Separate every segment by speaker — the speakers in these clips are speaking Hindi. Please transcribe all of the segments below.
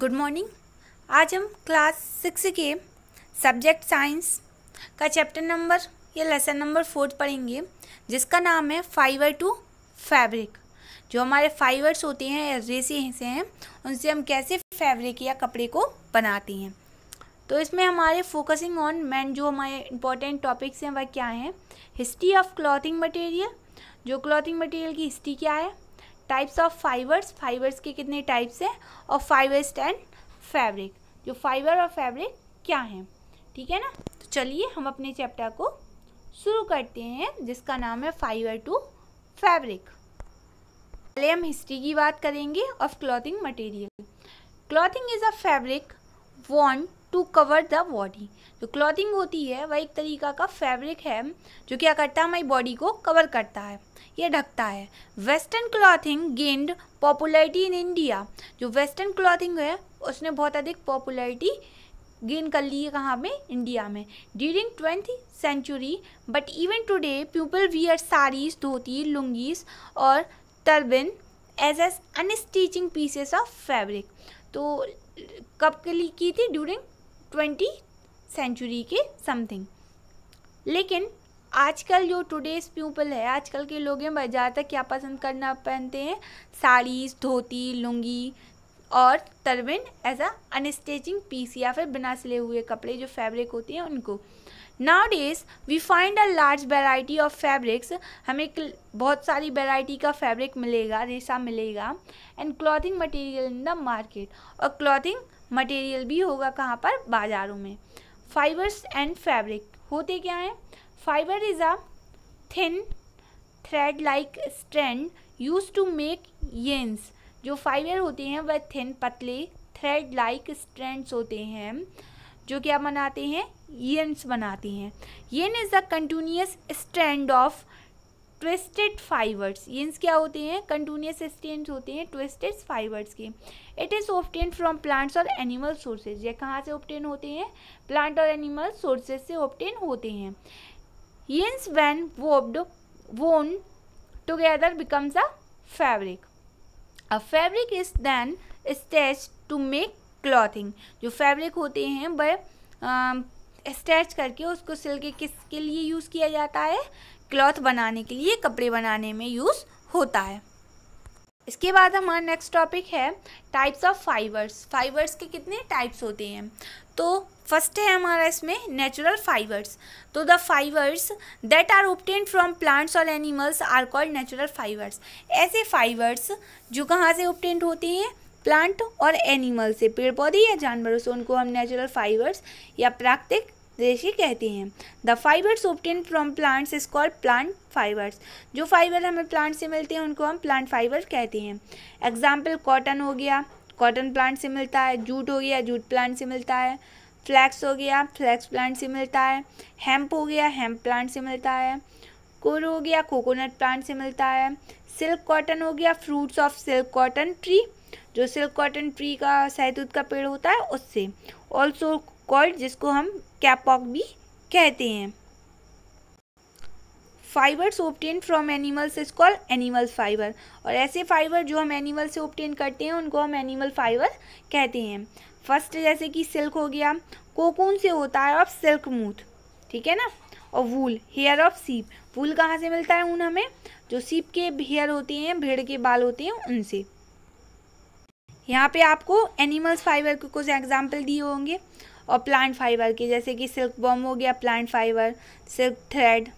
Speaker 1: गुड मॉर्निंग आज हम क्लास सिक्स के सब्जेक्ट साइंस का चैप्टर नंबर या लेसन नंबर फोर्थ पढ़ेंगे जिसका नाम है फाइबर टू फैब्रिक जो हमारे फाइबर्स होते हैं या रेसे हिस्से हैं उनसे हम कैसे फैब्रिक या कपड़े को बनाते हैं तो इसमें हमारे फोकसिंग ऑन मैन जो हमारे इंपॉर्टेंट टॉपिक्स हैं वह क्या हैं हिस्ट्री ऑफ क्लॉथिंग मटेरियल जो क्लॉथिंग मटेरियल की हिस्ट्री क्या है टाइप्स ऑफ फाइबर्स फाइबर्स के कितने टाइप्स हैं और फाइबर्स एंड फैब्रिक जो फाइबर और फैब्रिक क्या हैं ठीक है ना तो चलिए हम अपने चैप्टर को शुरू करते हैं जिसका नाम है फाइबर टू फैब्रिक पहले हम हिस्ट्री की बात करेंगे of clothing material clothing is a fabric वॉन्ट टू कवर द बॉडी जो तो क्लॉथिंग होती है वह एक तरीका का फैब्रिक है जो क्या करता है हमारी बॉडी को कवर करता है यह ढकता है western clothing gained popularity in India जो वेस्टर्न क्लॉथिंग है उसने बहुत अधिक पॉपुलैरिटी गेन कर ली है कहाँ में इंडिया में during twentieth century but even today people wear saris dhoti lungis और turban as as unstitched pieces of fabric तो कब के लिए की थी ड्यूरिंग ट्वेंटी सेंचुरी के समथिंग लेकिन आजकल जो टुडेज पीपल है आजकल के लोग हैं ज़्यादातर क्या पसंद करना पहनते हैं साड़ीज धोती लुंगी और तरबिन एज अ अनस्टिचिंग पीस या फिर बिना सिले हुए कपड़े जो फैब्रिक होते हैं उनको nowadays we find a large variety of fabrics हमें बहुत सारी वेराइटी का फैब्रिक मिलेगा रेशा मिलेगा and clothing material in the market और क्लॉथिंग मटेरियल भी होगा कहाँ पर बाज़ारों में फाइबर्स एंड फैब्रिक होते क्या हैं fibre is a thin thread like strand used to make yarns जो फाइबर होते हैं वह थिन पतले थ्रेड लाइक स्ट्रैंड्स होते हैं जो क्या बनाते हैं येंस बनाते हैं yarn is the continuous strand of twisted fibres yarns क्या होते हैं कंटूनियस स्टेंस होते हैं ट्विस्टेड फाइबर्स के it is obtained from plants और एनिमल सोर्सेज ये कहाँ से ऑप्टेन होते हैं प्लांट और एनिमल सोर्सेज से ऑप्टेन होते हैं यंस वैन वोब्ड woven together becomes a fabric a fabric is then stitched to make clothing जो फैब्रिक होते हैं वह स्ट्रेच करके उसको सिल के किसके लिए यूज़ किया जाता है क्लॉथ बनाने के लिए कपड़े बनाने में यूज़ होता है इसके बाद हमारा नेक्स्ट टॉपिक है टाइप्स ऑफ फाइबर्स फाइबर्स के कितने टाइप्स होते हैं तो फर्स्ट है हमारा इसमें नेचुरल फाइबर्स तो the fibres that are obtained from plants और animals are called natural fibres ऐसे फाइबर्स जो कहाँ से ओपटेंट होते हैं प्लांट और एनिमल से पेड़ पौधे या जानवरों से उनको हम नेचुरल फाइबर्स या प्राकृतिक रेशे कहते हैं the fibres obtained from plants is called plant fibres जो फाइबर हमें प्लांट से मिलते हैं उनको हम प्लांट फाइबर कहते हैं एग्जाम्पल कॉटन हो गया कॉटन प्लांट से मिलता है जूट हो गया जूट प्लांट से मिलता है फ्लैक्स हो गया फ्लैक्स प्लांट से मिलता है हेम्प हो गया हेम्प प्लांट से मिलता है कोर हो गया कोकोनट प्लांट से मिलता है सिल्क कॉटन हो गया fruits of silk cotton tree जो सिल्क कॉटन ट्री का शहतूत का पेड़ होता है उससे ऑल्सो कॉल्ड जिसको हम कैपॉक भी कहते हैं fibres obtained from animals is called animal fibre और ऐसे फाइबर जो हम एनिमल से ऑप्टेन करते हैं उनको हम एनिमल फाइबर कहते हैं फर्स्ट जैसे कि सिल्क हो गया कोकून से होता है ऑफ सिल्क मूथ ठीक है ना और वूल हेयर ऑफ सीप वूल कहाँ से मिलता है ऊन हमें जो सीप के हेयर होते हैं भेड़ के बाल होते हैं उनसे यहाँ पे आपको एनिमल्स फाइबर के कुछ एग्जाम्पल दिए होंगे और प्लांट फाइबर की जैसे कि सिल्क बम हो गया प्लांट फाइबर सिल्क थ्रेड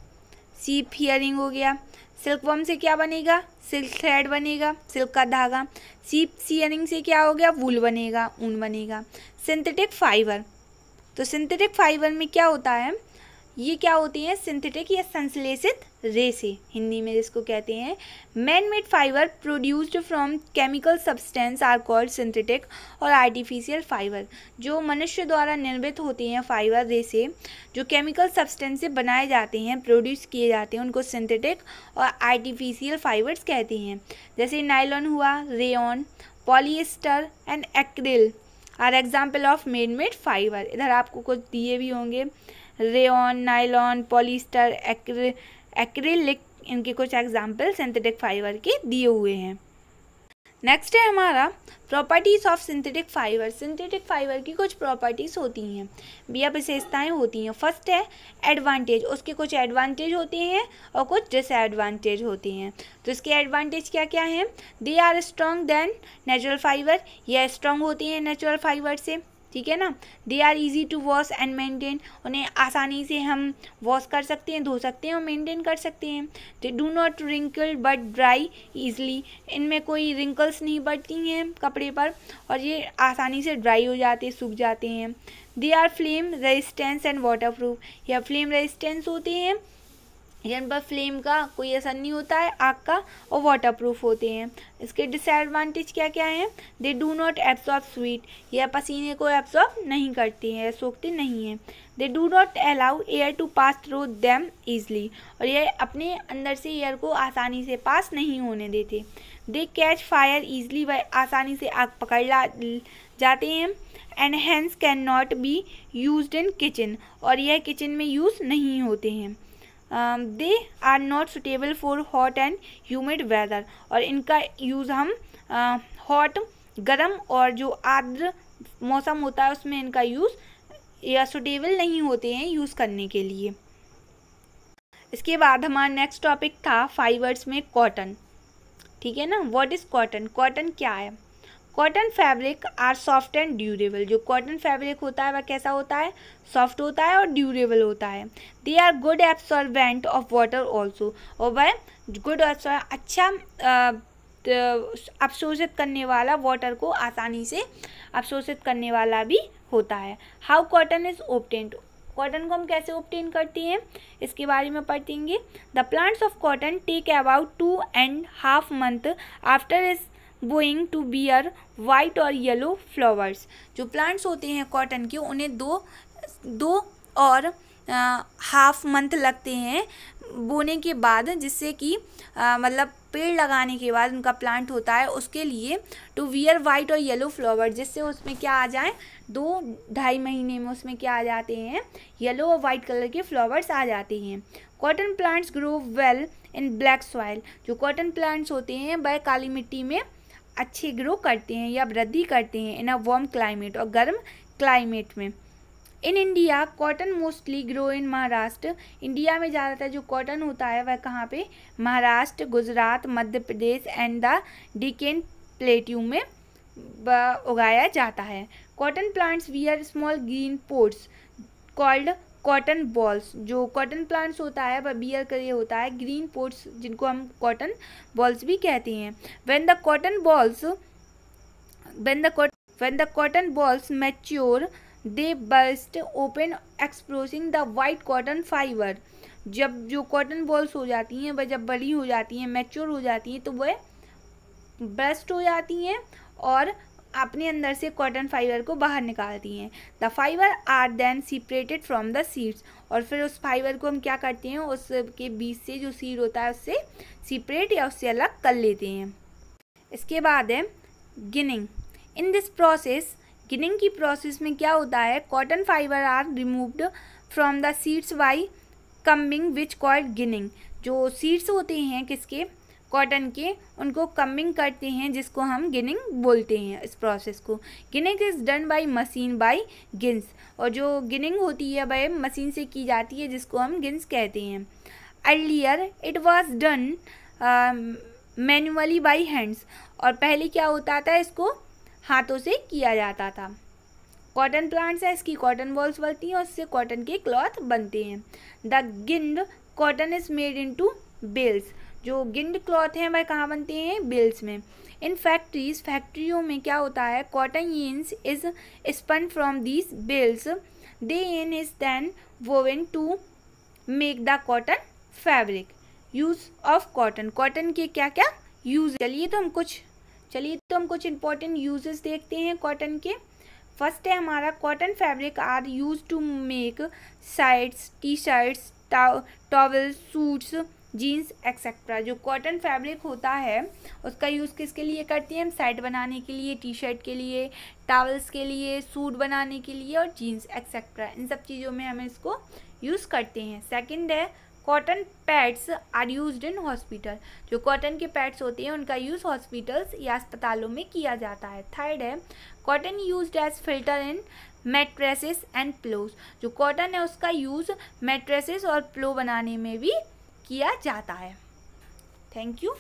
Speaker 1: सीप हियरिंग हो गया सिल्क बम से क्या बनेगा सिल्क थ्रेड बनेगा सिल्क का धागा सीप सीयरिंग से क्या हो गया वूल बनेगा ऊन बनेगा सिंथेटिक फाइबर तो सिंथेटिक फाइबर में क्या होता है ये क्या होती हैं सिंथेटिक या संश्लेषित रेसे हिंदी में जिसको कहते हैं man made fibre produced from chemical substance are called synthetic और आर्टिफिशियल फाइबर जो मनुष्य द्वारा निर्मित होते हैं फाइबर रेसे जो केमिकल सब्सटेंस से बनाए जाते हैं प्रोड्यूस किए जाते हैं उनको सिंथेटिक और आर्टिफिशियल फाइबर्स कहते हैं जैसे नाइलॉन हुआ rayon polyester and acrylic are example of made made fibre इधर आपको कुछ दिए भी होंगे रेन नाइलॉन पॉलिस्टर एक्रिलिक इनके कुछ एग्जाम्पल सिंथेटिक फाइबर के दिए हुए हैं नेक्स्ट है हमारा properties of synthetic fibre synthetic fibre की कुछ प्रॉपर्टीज़ होती हैं या विशेषताएं होती हैं फर्स्ट है एडवांटेज उसके कुछ एडवांटेज होते हैं और कुछ डिसएडवांटेज होते हैं तो इसके एडवांटेज क्या क्या हैं they are strong than natural fibre यह स्ट्रॉन्ग होती हैं नेचुरल फाइबर से ठीक है ना they are easy to wash and maintain उन्हें आसानी से हम वॉश कर सकते हैं धो सकते हैं और मेनटेन कर सकते हैं they do not wrinkle but dry easily इनमें कोई रिंकल्स नहीं पड़ती हैं कपड़े पर और ये आसानी से ड्राई हो जाते सूख जाते हैं they are flame resistance and water proof या फ्लेम रेजिस्टेंस होते हैं जिन पर फ्लेम का कोई असर नहीं होता है आग का और वाटर प्रूफ होते हैं इसके डिसएडवांटेज क्या क्या हैं they do not absorb sweat यह पसीने को एब्सॉर्ब नहीं करती हैं सोखते नहीं हैं they do not allow air to pass through them easily और यह अपने अंदर से एयर को आसानी से पास नहीं होने देते दे कैच फायर ईजली व आसानी से आग पकड़ ला जाते हैं and hence can not be used in kitchen और यह किचन में यूज़ नहीं होते हैं they are not suitable for hot and humid weather और इनका यूज़ हम हॉट uh, गर्म और जो आर्द्र मौसम होता है उसमें इनका यूज़ या सुटेबल नहीं होते हैं यूज़ करने के लिए इसके बाद हमारा नेक्स्ट टॉपिक था फाइबर्स में कॉटन ठीक है ना व्हाट इज़ कॉटन कॉटन क्या है cotton fabric are soft and durable जो कॉटन फैब्रिक होता है वह कैसा होता है सॉफ्ट होता है और ड्यूरेबल होता है they are good absorbent of water also और वह गुड अच्छा अवशोषित करने वाला वाटर को आसानी से अवशोषित करने वाला भी होता है how cotton is obtained cotton को हम कैसे ओपटेन करते हैं इसके बारे में पढ़ेंगे the plants of cotton take about two and half month after its sowing to bear white और येलो फ्लावर्स जो प्लांट्स होते हैं कॉटन के उन्हें दो दो और आ, हाफ मंथ लगते हैं बोने के बाद जिससे कि मतलब पेड़ लगाने के बाद उनका प्लांट होता है उसके लिए टू वियर वाइट और येलो फ्लावर जिससे उसमें क्या आ जाए दो ढाई महीने में उसमें क्या आ जाते हैं येलो और वाइट कलर के फ्लावर्स आ जाते हैं cotton plants grow well in black soil जो कॉटन प्लांट्स होते हैं वह काली मिट्टी में अच्छे ग्रो करते हैं या वृद्धि करते हैं इन अ वार्म क्लाइमेट और गर्म क्लाइमेट में in India cotton mostly grow in Maharashtra India में ज़्यादातर जो कॉटन होता है वह कहाँ पे Maharashtra Gujarat Madhya Pradesh and the Deccan plateau में उगाया जाता है cotton plants we are small green pods called cotton bolls जो कॉटन प्लांट्स होता है बियर कर ये होता है ग्रीन पोर्ट्स जिनको हम कॉटन बॉल्स भी कहते हैं when the cotton bolls when the when the cotton bolls mature they burst open exposing the white cotton fibre जब जो कॉटन बॉल्स हो जाती हैं वह जब बड़ी हो जाती हैं मैच्योर हो जाती हैं तो वह बस्ट हो जाती हैं और अपने अंदर से कॉटन फाइबर को बाहर निकालती हैं the fibre are then separated from the seeds और फिर उस फाइबर को हम क्या करते हैं उसके बीच से जो सीड होता है उससे सीपरेट या उससे अलग कर लेते हैं इसके बाद है ginning in this process ginning की प्रोसेस में क्या होता है cotton fibre are removed from the seeds by combing which called ginning जो सीड्स होते हैं किसके कॉटन के उनको कमिंग करते हैं जिसको हम गिनिंग बोलते हैं इस प्रोसेस को ginning is done by machine by gins और जो गिनिंग होती है बाय मशीन से की जाती है जिसको हम गिन्स कहते हैं earlier it was done manually by hands और पहले क्या होता था इसको हाथों से किया जाता था कॉटन प्लांट्स हैं इसकी कॉटन बॉल्स बनती हैं और इससे कॉटन के क्लॉथ बनते हैं the ginned cotton is made into bales जो गिंड क्लॉथ हैं वह कहाँ बनते हैं बिल्स में इन फैक्ट्रीज फैक्ट्रियों में क्या होता है cotton yarns is spun from these bales they in is then woven to make the cotton fabric use of cotton cotton के क्या क्या यूज चलिए तो हम कुछ चलिए तो हम कुछ इम्पोर्टेंट यूजेस देखते हैं कॉटन के फर्स्ट है हमारा cotton fabric are used to make sides t shirts towels suits jeans etcetera जो कॉटन फैब्रिक होता है उसका यूज़ किसके लिए करती हैं हम सेट बनाने के लिए टी शर्ट के लिए टावल्स के लिए सूट बनाने के लिए और जीन्स एक्सेट्रा इन सब चीज़ों में हम इसको यूज़ करते हैं सेकंड है cotton pads are used in hospital जो कॉटन के पैड्स होते हैं उनका यूज़ हॉस्पिटल्स या अस्पतालों में किया जाता है थर्ड है cotton used as filter in mattresses and pillows जो कॉटन है उसका यूज़ मेट्रेसेस और प्लो बनाने में भी किया जाता है थैंक यू